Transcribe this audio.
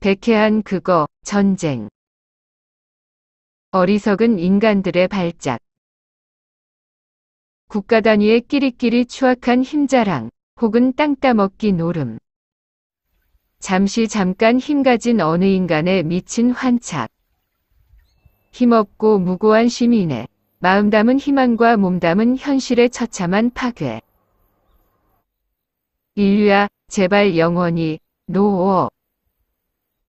백해한 그거, 전쟁. 어리석은 인간들의 발작. 국가 단위의 끼리끼리 추악한 힘자랑 혹은 땅 따먹기 노름. 잠시 잠깐 힘가진 어느 인간의 미친 환착. 힘없고 무고한 시민의 마음 담은 희망과 몸 담은 현실의 처참한 파괴. 인류야, 제발 영원히 노어.